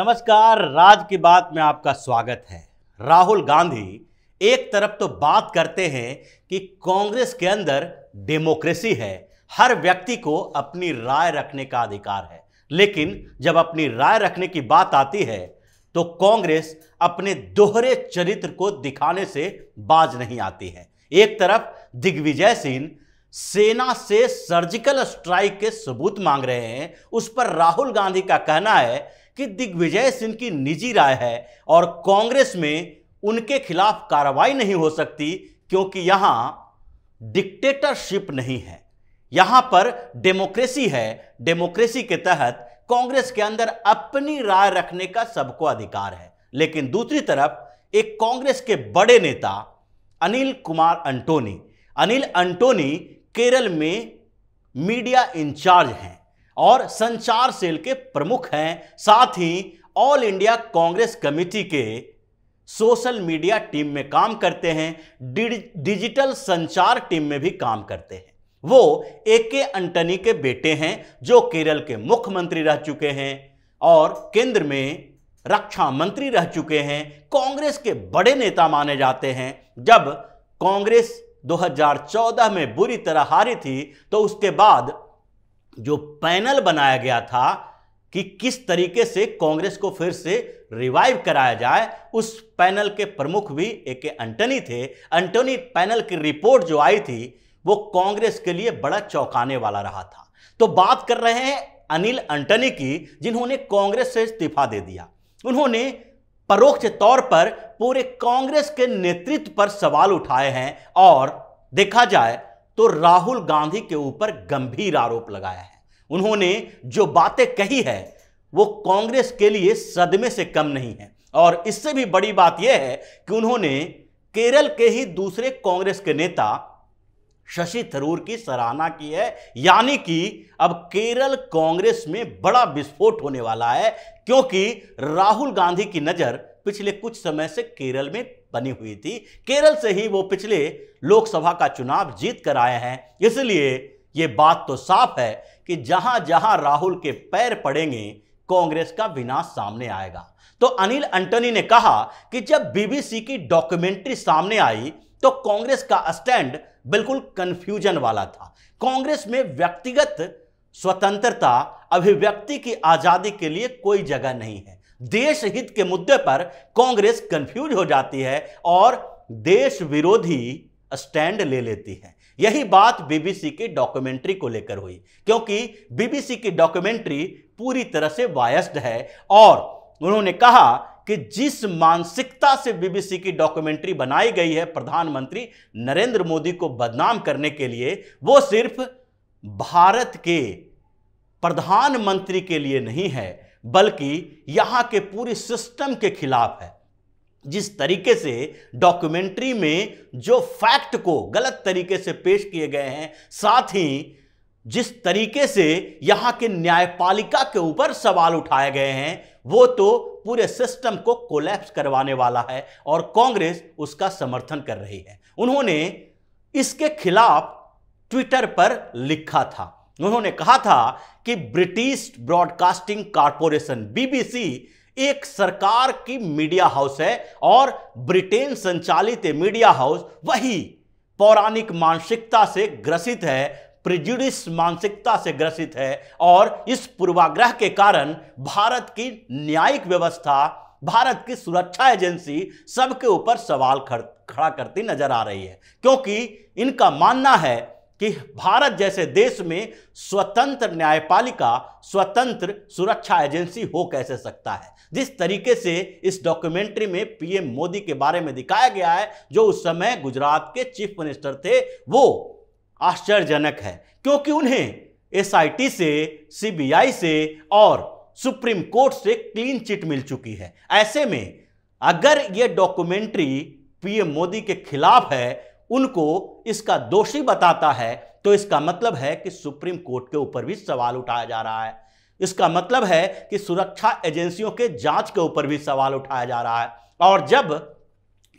नमस्कार राज की बात में आपका स्वागत है राहुल गांधी एक तरफ तो बात करते हैं कि कांग्रेस के अंदर डेमोक्रेसी है हर व्यक्ति को अपनी राय रखने का अधिकार है लेकिन जब अपनी राय रखने की बात आती है तो कांग्रेस अपने दोहरे चरित्र को दिखाने से बाज नहीं आती है एक तरफ दिग्विजय सिंह सेना से सर्जिकल स्ट्राइक के सबूत मांग रहे हैं उस पर राहुल गांधी का कहना है कि दिग्विजय सिंह की निजी राय है और कांग्रेस में उनके खिलाफ कार्रवाई नहीं हो सकती क्योंकि यहां डिक्टेटरशिप नहीं है यहां पर डेमोक्रेसी है डेमोक्रेसी के तहत कांग्रेस के अंदर अपनी राय रखने का सबको अधिकार है लेकिन दूसरी तरफ एक कांग्रेस के बड़े नेता अनिल कुमार अंटोनी अनिल अंटोनी केरल में मीडिया इंचार्ज हैं और संचार सेल के प्रमुख हैं साथ ही ऑल इंडिया कांग्रेस कमेटी के सोशल मीडिया टीम में काम करते हैं डिजिटल संचार टीम में भी काम करते हैं वो ए के अंटनी के बेटे हैं जो केरल के मुख्यमंत्री रह चुके हैं और केंद्र में रक्षा मंत्री रह चुके हैं कांग्रेस के बड़े नेता माने जाते हैं जब कांग्रेस 2014 में बुरी तरह हारी थी तो उसके बाद जो पैनल बनाया गया था कि किस तरीके से कांग्रेस को फिर से रिवाइव कराया जाए उस पैनल के प्रमुख भी ए के एंटनी थे एंटनी पैनल की रिपोर्ट जो आई थी वो कांग्रेस के लिए बड़ा चौंकाने वाला रहा था तो बात कर रहे हैं अनिल एंटनी की जिन्होंने कांग्रेस से इस्तीफा दे दिया उन्होंने परोक्ष तौर पर पूरे कांग्रेस के नेतृत्व पर सवाल उठाए हैं और देखा जाए तो राहुल गांधी के ऊपर गंभीर आरोप लगाया है उन्होंने जो बातें कही है वो कांग्रेस के लिए सदमे से कम नहीं है और इससे भी बड़ी बात यह है कि उन्होंने केरल के ही दूसरे कांग्रेस के नेता शशि थरूर की सराहना की है यानी कि अब केरल कांग्रेस में बड़ा विस्फोट होने वाला है क्योंकि राहुल गांधी की नजर पिछले कुछ समय से केरल में बनी हुई थी केरल से ही वो पिछले लोकसभा का चुनाव जीत कर आए हैं इसलिए ये बात तो साफ है कि जहां जहां राहुल के पैर पड़ेंगे कांग्रेस का विनाश सामने आएगा तो अनिल अंटनी ने कहा कि जब बीबीसी की डॉक्यूमेंट्री सामने आई तो कांग्रेस का स्टैंड बिल्कुल कंफ्यूजन वाला था कांग्रेस में व्यक्तिगत स्वतंत्रता अभिव्यक्ति की आजादी के लिए कोई जगह नहीं है देश हित के मुद्दे पर कांग्रेस कंफ्यूज हो जाती है और देश विरोधी स्टैंड ले लेती है यही बात बीबीसी की डॉक्यूमेंट्री को लेकर हुई क्योंकि बीबीसी की डॉक्यूमेंट्री पूरी तरह से वायस्ड है और उन्होंने कहा कि जिस मानसिकता से बीबीसी की डॉक्यूमेंट्री बनाई गई है प्रधानमंत्री नरेंद्र मोदी को बदनाम करने के लिए वो सिर्फ भारत के प्रधानमंत्री के लिए नहीं है बल्कि यहाँ के पूरे सिस्टम के खिलाफ है जिस तरीके से डॉक्यूमेंट्री में जो फैक्ट को गलत तरीके से पेश किए गए हैं साथ ही जिस तरीके से यहाँ के न्यायपालिका के ऊपर सवाल उठाए गए हैं वो तो पूरे सिस्टम को कोलैप्स करवाने वाला है और कांग्रेस उसका समर्थन कर रही है उन्होंने इसके खिलाफ ट्विटर पर लिखा था उन्होंने कहा था कि ब्रिटिश ब्रॉडकास्टिंग कारपोरेशन बीबीसी एक सरकार की मीडिया हाउस है और ब्रिटेन संचालित मीडिया हाउस वही पौराणिक मानसिकता से ग्रसित है प्रिजुडिस मानसिकता से ग्रसित है और इस पूर्वाग्रह के कारण भारत की न्यायिक व्यवस्था भारत की सुरक्षा एजेंसी सबके ऊपर सवाल खड़ा करती नजर आ रही है क्योंकि इनका मानना है कि भारत जैसे देश में स्वतंत्र न्यायपालिका स्वतंत्र सुरक्षा एजेंसी हो कैसे सकता है जिस तरीके से इस डॉक्यूमेंट्री में पीएम मोदी के बारे में दिखाया गया है जो उस समय गुजरात के चीफ मिनिस्टर थे वो आश्चर्यजनक है क्योंकि उन्हें एसआईटी से सीबीआई से और सुप्रीम कोर्ट से क्लीन चिट मिल चुकी है ऐसे में अगर ये डॉक्यूमेंट्री पीएम मोदी के खिलाफ है उनको इसका दोषी बताता है तो इसका मतलब है कि सुप्रीम कोर्ट के ऊपर भी सवाल उठाया जा रहा है इसका मतलब है कि सुरक्षा एजेंसियों के जांच के ऊपर भी सवाल उठाया जा रहा है और जब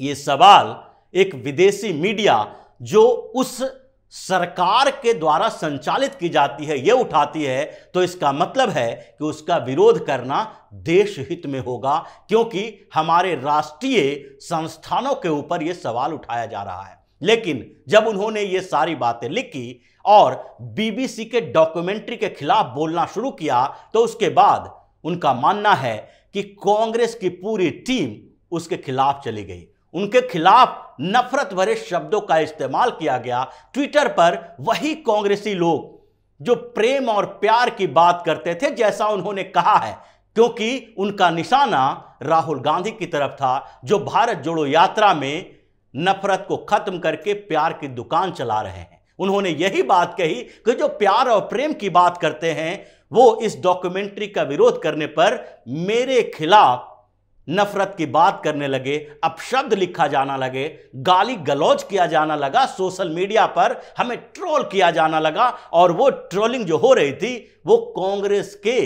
ये सवाल एक विदेशी मीडिया जो उस सरकार के द्वारा संचालित की जाती है ये उठाती है तो इसका मतलब है कि उसका विरोध करना देश हित में होगा क्योंकि हमारे राष्ट्रीय संस्थानों के ऊपर ये सवाल उठाया जा रहा है लेकिन जब उन्होंने ये सारी बातें लिखी और बीबीसी के डॉक्यूमेंट्री के खिलाफ बोलना शुरू किया तो उसके बाद उनका मानना है कि कांग्रेस की पूरी टीम उसके खिलाफ चली गई उनके खिलाफ नफरत भरे शब्दों का इस्तेमाल किया गया ट्विटर पर वही कांग्रेसी लोग जो प्रेम और प्यार की बात करते थे जैसा उन्होंने कहा है क्योंकि उनका निशाना राहुल गांधी की तरफ था जो भारत जोड़ो यात्रा में नफरत को खत्म करके प्यार की दुकान चला रहे हैं उन्होंने यही बात कही कि जो प्यार और प्रेम की बात करते हैं वो इस डॉक्यूमेंट्री का विरोध करने पर मेरे खिलाफ नफरत की बात करने लगे अपशब्द लिखा जाना लगे गाली गलौज किया जाना लगा सोशल मीडिया पर हमें ट्रोल किया जाना लगा और वो ट्रोलिंग जो हो रही थी वो कांग्रेस के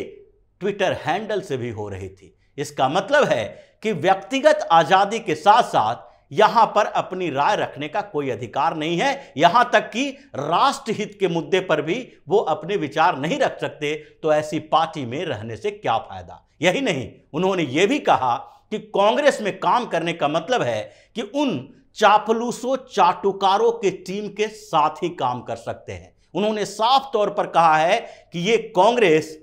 ट्विटर हैंडल से भी हो रही थी इसका मतलब है कि व्यक्तिगत आज़ादी के साथ साथ यहां पर अपनी राय रखने का कोई अधिकार नहीं है यहां तक कि राष्ट्रहित के मुद्दे पर भी वो अपने विचार नहीं रख सकते तो ऐसी पार्टी में रहने से क्या फायदा यही नहीं उन्होंने यह भी कहा कि कांग्रेस में काम करने का मतलब है कि उन चापलूसों चाटुकारों के टीम के साथ ही काम कर सकते हैं उन्होंने साफ तौर पर कहा है कि ये कांग्रेस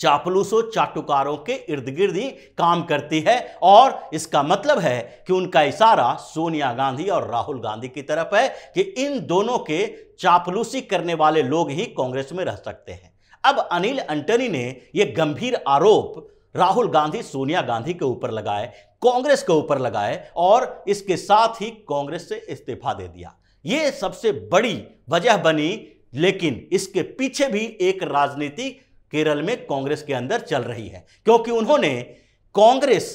चापलूसों चाटुकारों के इर्द गिर्द ही काम करती है और इसका मतलब है कि उनका इशारा सोनिया गांधी और राहुल गांधी की तरफ है कि इन दोनों के चापलूसी करने वाले लोग ही कांग्रेस में रह सकते हैं अब अनिल अंटनी ने यह गंभीर आरोप राहुल गांधी सोनिया गांधी के ऊपर लगाए कांग्रेस के ऊपर लगाए और इसके साथ ही कांग्रेस से इस्तीफा दे दिया ये सबसे बड़ी वजह बनी लेकिन इसके पीछे भी एक राजनीतिक केरल में कांग्रेस के अंदर चल रही है क्योंकि उन्होंने कांग्रेस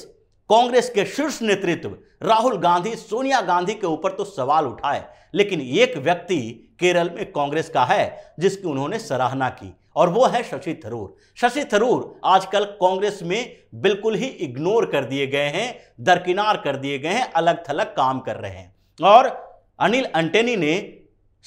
कांग्रेस के शीर्ष नेतृत्व राहुल गांधी सोनिया गांधी के ऊपर तो सवाल उठाए लेकिन एक व्यक्ति केरल में कांग्रेस का है जिसकी उन्होंने सराहना की और वो है शशि थरूर शशि थरूर आजकल कांग्रेस में बिल्कुल ही इग्नोर कर दिए गए हैं दरकिनार कर दिए गए हैं अलग थलग काम कर रहे हैं और अनिल अंटेनी ने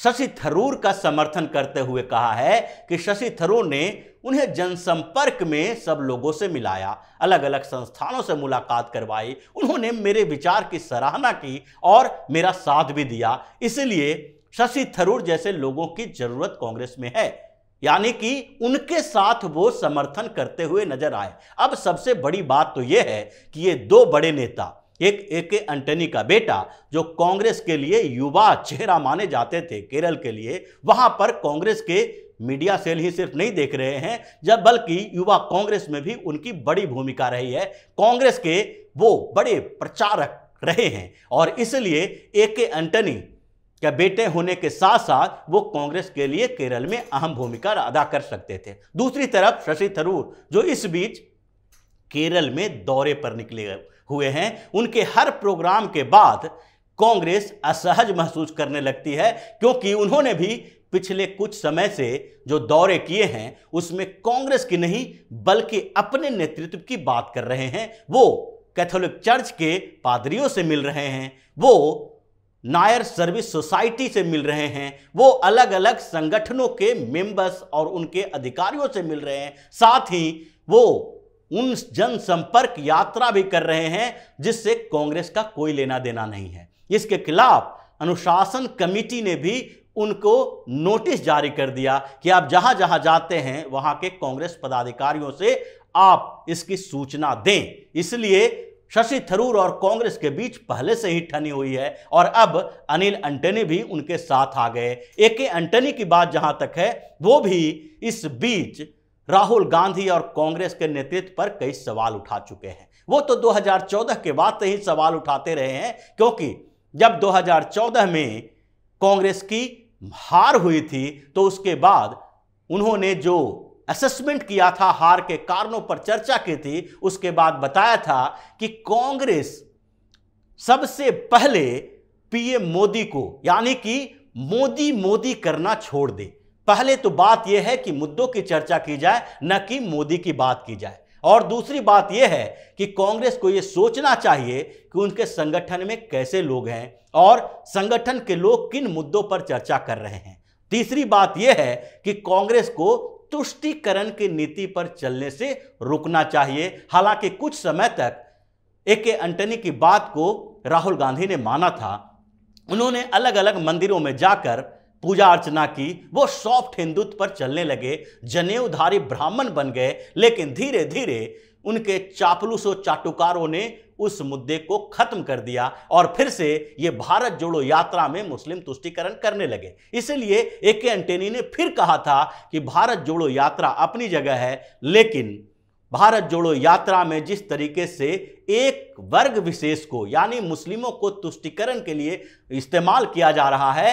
शशि थरूर का समर्थन करते हुए कहा है कि शशि थरूर ने उन्हें जनसंपर्क में सब लोगों से मिलाया अलग अलग संस्थानों से मुलाकात करवाई उन्होंने मेरे विचार की सराहना की और मेरा साथ भी दिया इसलिए शशि थरूर जैसे लोगों की जरूरत कांग्रेस में है यानी कि उनके साथ वो समर्थन करते हुए नजर आए अब सबसे बड़ी बात तो यह है कि ये दो बड़े नेता एक ए के एंटनी का बेटा जो कांग्रेस के लिए युवा चेहरा माने जाते थे केरल के लिए वहां पर कांग्रेस के मीडिया सेल ही सिर्फ नहीं देख रहे हैं जब बल्कि युवा कांग्रेस में भी उनकी बड़ी भूमिका रही है कांग्रेस के वो बड़े प्रचारक रहे हैं और इसलिए ए के एंटनी के बेटे होने के साथ साथ वो कांग्रेस के लिए केरल में अहम भूमिका अदा कर सकते थे दूसरी तरफ शशि थरूर जो इस बीच केरल में दौरे पर निकले हुए हैं उनके हर प्रोग्राम के बाद कांग्रेस असहज महसूस करने लगती है क्योंकि उन्होंने भी पिछले कुछ समय से जो दौरे किए हैं उसमें कांग्रेस की नहीं बल्कि अपने नेतृत्व की बात कर रहे हैं वो कैथोलिक चर्च के पादरियों से मिल रहे हैं वो नायर सर्विस सोसाइटी से मिल रहे हैं वो अलग अलग संगठनों के मेंबर्स और उनके अधिकारियों से मिल रहे हैं साथ ही वो उन जनसंपर्क यात्रा भी कर रहे हैं जिससे कांग्रेस का कोई लेना देना नहीं है इसके खिलाफ अनुशासन कमेटी ने भी उनको नोटिस जारी कर दिया कि आप जहां जहां जाते हैं वहां के कांग्रेस पदाधिकारियों से आप इसकी सूचना दें इसलिए शशि थरूर और कांग्रेस के बीच पहले से ही ठनी हुई है और अब अनिल एंटनी भी उनके साथ आ गए ए के एंटनी की बात जहां तक है वो भी इस बीच राहुल गांधी और कांग्रेस के नेतृत्व पर कई सवाल उठा चुके हैं वो तो 2014 के बाद से ही सवाल उठाते रहे हैं क्योंकि जब 2014 में कांग्रेस की हार हुई थी तो उसके बाद उन्होंने जो असेसमेंट किया था हार के कारणों पर चर्चा की थी उसके बाद बताया था कि कांग्रेस सबसे पहले पीएम मोदी को यानी कि मोदी मोदी करना छोड़ दे पहले तो बात यह है कि मुद्दों की चर्चा की जाए न कि मोदी की बात की जाए और दूसरी बात यह है कि कांग्रेस को यह सोचना चाहिए कि उनके संगठन में कैसे लोग हैं और संगठन के लोग किन मुद्दों पर चर्चा कर रहे हैं तीसरी बात यह है कि कांग्रेस को तुष्टिकरण की नीति पर चलने से रुकना चाहिए हालांकि कुछ समय तक ए के एंटनी की बात को राहुल गांधी ने माना था उन्होंने अलग अलग मंदिरों में जाकर पूजा अर्चना की वो सॉफ्ट हिंदुत्व पर चलने लगे जनेऊधारी ब्राह्मण बन गए लेकिन धीरे धीरे उनके और चाटुकारों ने उस मुद्दे को खत्म कर दिया और फिर से ये भारत जोड़ो यात्रा में मुस्लिम तुष्टिकरण करने लगे इसलिए ए के एंटेनी ने फिर कहा था कि भारत जोड़ो यात्रा अपनी जगह है लेकिन भारत जोड़ो यात्रा में जिस तरीके से एक वर्ग विशेष को यानी मुस्लिमों को तुष्टिकरण के लिए इस्तेमाल किया जा रहा है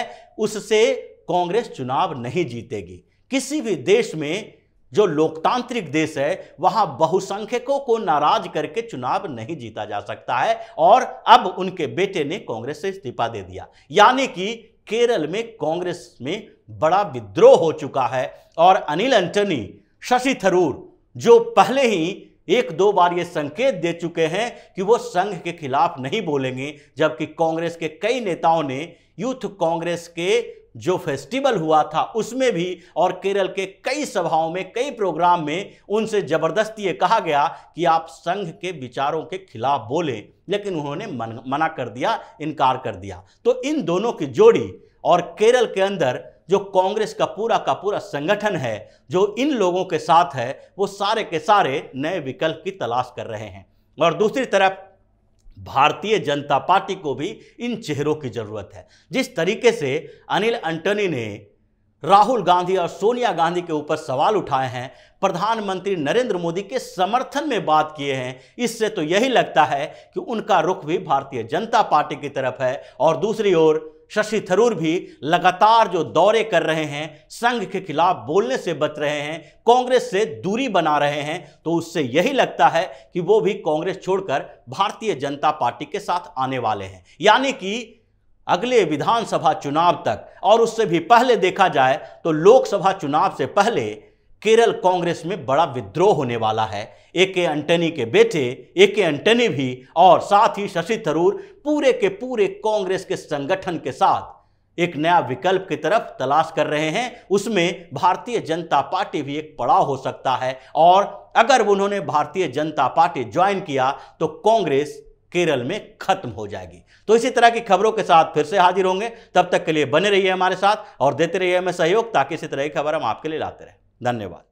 उससे कांग्रेस चुनाव नहीं जीतेगी किसी भी देश में जो लोकतांत्रिक देश है वहां बहुसंख्यकों को नाराज करके चुनाव नहीं जीता जा सकता है और अब उनके बेटे ने कांग्रेस से इस्तीफा दे दिया यानी कि केरल में कांग्रेस में बड़ा विद्रोह हो चुका है और अनिल एंटनी शशि थरूर जो पहले ही एक दो बार ये संकेत दे चुके हैं कि वो संघ के खिलाफ नहीं बोलेंगे जबकि कांग्रेस के कई नेताओं ने यूथ कांग्रेस के जो फेस्टिवल हुआ था उसमें भी और केरल के कई सभाओं में कई प्रोग्राम में उनसे ज़बरदस्ती ये कहा गया कि आप संघ के विचारों के खिलाफ बोलें लेकिन उन्होंने मन, मना कर दिया इनकार कर दिया तो इन दोनों की जोड़ी और केरल के अंदर जो कांग्रेस का पूरा का पूरा संगठन है जो इन लोगों के साथ है वो सारे के सारे नए विकल्प की तलाश कर रहे हैं और दूसरी तरफ भारतीय जनता पार्टी को भी इन चेहरों की जरूरत है जिस तरीके से अनिल अंटनी ने राहुल गांधी और सोनिया गांधी के ऊपर सवाल उठाए हैं प्रधानमंत्री नरेंद्र मोदी के समर्थन में बात किए हैं इससे तो यही लगता है कि उनका रुख भी भारतीय जनता पार्टी की तरफ है और दूसरी ओर शशि थरूर भी लगातार जो दौरे कर रहे हैं संघ के खिलाफ बोलने से बच रहे हैं कांग्रेस से दूरी बना रहे हैं तो उससे यही लगता है कि वो भी कांग्रेस छोड़कर भारतीय जनता पार्टी के साथ आने वाले हैं यानी कि अगले विधानसभा चुनाव तक और उससे भी पहले देखा जाए तो लोकसभा चुनाव से पहले केरल कांग्रेस में बड़ा विद्रोह होने वाला है ए के एंटनी के बेटे ए के एंटनी भी और साथ ही शशि थरूर पूरे के पूरे कांग्रेस के संगठन के साथ एक नया विकल्प की तरफ तलाश कर रहे हैं उसमें भारतीय जनता पार्टी भी एक पड़ाव हो सकता है और अगर उन्होंने भारतीय जनता पार्टी ज्वाइन किया तो कांग्रेस केरल में खत्म हो जाएगी तो इसी तरह की खबरों के साथ फिर से हाजिर होंगे तब तक के लिए बने रहिए हमारे साथ और देते रहिए हमें सहयोग ताकि इसी तरह की खबर हम आपके लिए लाते रहें धन्यवाद